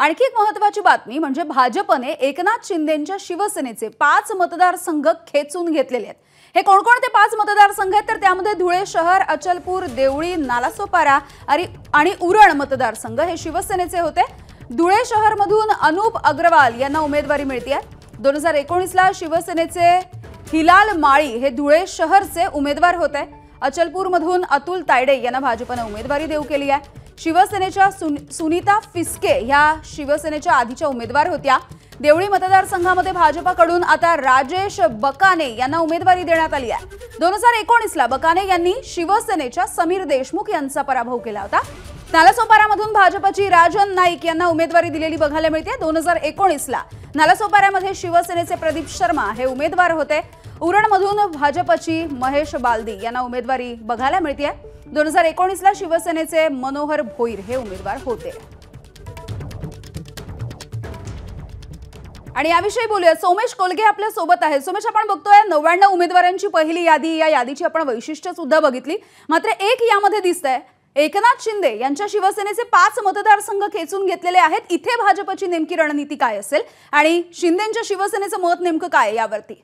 आणखी एक महत्वाची बातमी म्हणजे भाजपने एकनाथ शिंदेच्या शिवसेनेचे पाच मतदारसंघ खेचून घेतलेले आहेत हे कोणकोणते पाच मतदारसंघ आहेत तर त्यामध्ये धुळे शहर अचलपूर देवळी नालासोपारा आणि उरण मतदारसंघ हे शिवसेनेचे होते धुळे शहरमधून अनूप अग्रवाल यांना उमेदवारी मिळते दोन हजार एकोणीसला शिवसेनेचे हिलाल माळी हे धुळे शहरचे उमेदवार होते अचलपूरमधून अतुल तायडे यांना भाजपने उमेदवारी देऊ केली आहे शिवसेनेच्या सुनीता फिस्के ह्या शिवसेनेच्या आधीच्या उमेदवार होत्या देवळी मतदारसंघामध्ये भाजपाकडून आता राजेश बकाने यांना उमेदवारी देण्यात आली आहे दोन हजार एकोणीसला बकाने यांनी शिवसेनेच्या समीर देशमुख यांचा पराभव केला होता नालासोपाऱ्यामधून भाजपाची राजन नाईक यांना उमेदवारी दिलेली बघायला मिळते दोन हजार एकोणीसला नालासोपाऱ्यामध्ये शिवसेनेचे प्रदीप शर्मा हे उमेदवार होते उरणमधून भाजपची महेश बालदी यांना उमेदवारी बघायला मिळते दोन हजार एकोणीसला शिवसेनेचे मनोहर भोईर हे उमेदवार होते आणि याविषयी बोलूया सोमेश कोलगे आपल्या सोबत आहेत सोमेश आपण बघतोय नव्याण्णव उमेदवारांची पहिली यादी या यादीची आपण वैशिष्ट्य सुद्धा बघितली मात्र एक यामध्ये दिसत आहे एकनाथ शिंदे यांच्या शिवसेनेचे पाच मतदारसंघ खेचून घेतलेले आहेत इथे भाजपची नेमकी रणनीती काय असेल आणि शिंदेच्या शिवसेनेचं मत नेमकं काय यावरती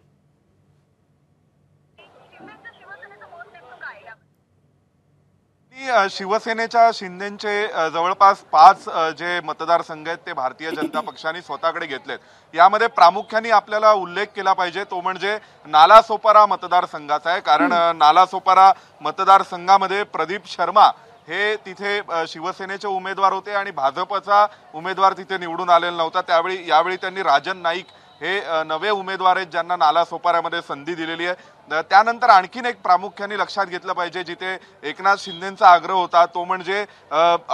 शिवसेनेच्या शिंदेचे जवळपास पाच जे मतदारसंघ आहेत ते भारतीय जनता पक्षाने स्वतःकडे घेतलेत यामध्ये प्रामुख्याने आपल्याला उल्लेख केला पाहिजे तो म्हणजे नालासोपारा मतदारसंघाचा आहे कारण नालासोपारा मतदारसंघामध्ये प्रदीप शर्मा हे तिथे शिवसेनेचे उमेदवार होते आणि भाजपचा उमेदवार तिथे निवडून आलेला नव्हता त्यावेळी यावेळी त्यांनी राजन नाईक हे नवे उमेदवार आहेत ज्यांना नाला सोपाऱ्यामध्ये संधी दिलेली आहे त्यानंतर आणखीन एक प्रामुख्याने लक्षात घेतलं पाहिजे जिथे एकनाथ शिंदेंचा आग्रह होता तो म्हणजे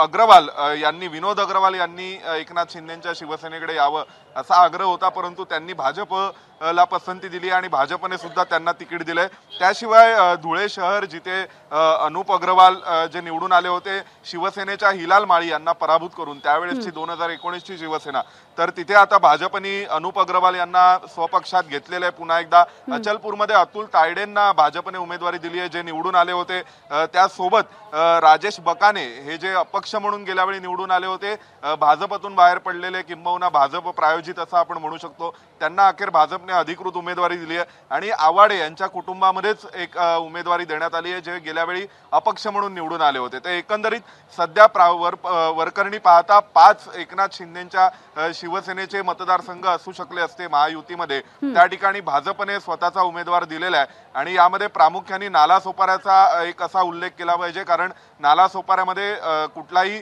अग्रवाल यांनी विनोद अग्रवाल यांनी एकनाथ शिंदेंच्या शिवसेनेकडे यावं असा आग्रह होता परंतु त्यांनी भाजप ला पसंती दिली आणि भाजपने सुद्धा त्यांना तिकीट दिलं आहे त्याशिवाय धुळे शहर जिथे अनुप अग्रवाल जे निवडून आले होते शिवसेनेच्या हिलाल माळी यांना पराभूत करून त्यावेळेसची दोन हजार एकोणीसची शिवसेना तर तिथे आता भाजपने अनुप अग्रवाल यांना स्वपक्षात घेतलेलं आहे पुन्हा एकदा अचलपूरमध्ये अतुल तायडेंना भाजपने उमेदवारी दिली आहे जे निवडून आले होते त्यासोबत राजेश बकाने हे जे अपक्ष म्हणून गेल्यावेळी निवडून आले होते भाजपतून बाहेर पडलेले किंबहुना भाजप प्रायोजित असं आपण म्हणू शकतो त्यांना अखेर भाजप भाजपने अधिकृत उमेदवारी दिली आहे आणि आवाडे यांच्या कुटुंबामध्येच एक उमेदवारी देण्यात आली आहे जे गेल्या वेळी अपक्ष म्हणून निवडून आले होते ते एकंदरीत सध्या प्रा वर वरकरणी पाहता पाच एकनाथ शिंदेच्या शिवसेनेचे मतदारसंघ असू शकले असते महायुतीमध्ये त्या ठिकाणी भाजपने स्वतःचा उमेदवार दिलेला आहे आणि यामध्ये प्रामुख्याने नाला सोपाऱ्याचा एक असा उल्लेख केला पाहिजे कारण नाला सोपाऱ्यामध्ये कुठलाही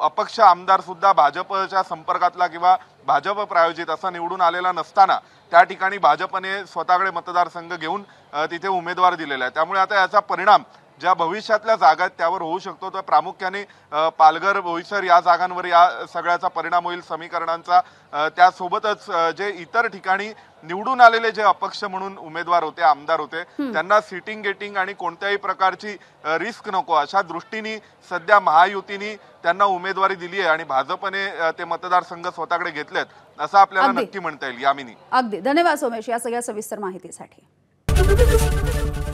अपक्ष आमदार सुद्धा भाजपच्या संपर्कातला किंवा भाजप प्रायोजित असा निवडून आलेला नसताना त्या ठिकाणी ठिकाणी भाजपने स्वतःकडे मतदारसंघ घेऊन तिथे उमेदवार दिलेला आहे त्यामुळे आता याचा परिणाम ज्या भविष्यातल्या जागा त्यावर होऊ शकतो तर प्रामुख्याने पालघर बोईसर या जागांवर या सगळ्याचा परिणाम होईल समीकरणांचा त्यासोबतच जे इतर ठिकाणी निवडून आलेले जे अपक्ष म्हणून उमेदवार होते आमदार होते त्यांना सिटिंग गेटिंग आणि कोणत्याही प्रकारची रिस्क नको अशा दृष्टीने सध्या महायुतीनी त्यांना उमेदवारी दिली आहे आणि भाजपने ते मतदारसंघ स्वतःकडे घेतलेत असं आपल्याला नक्की म्हणता येईल यामिनी अगदी धन्यवाद सोमेश या सगळ्या सविस्तर माहितीसाठी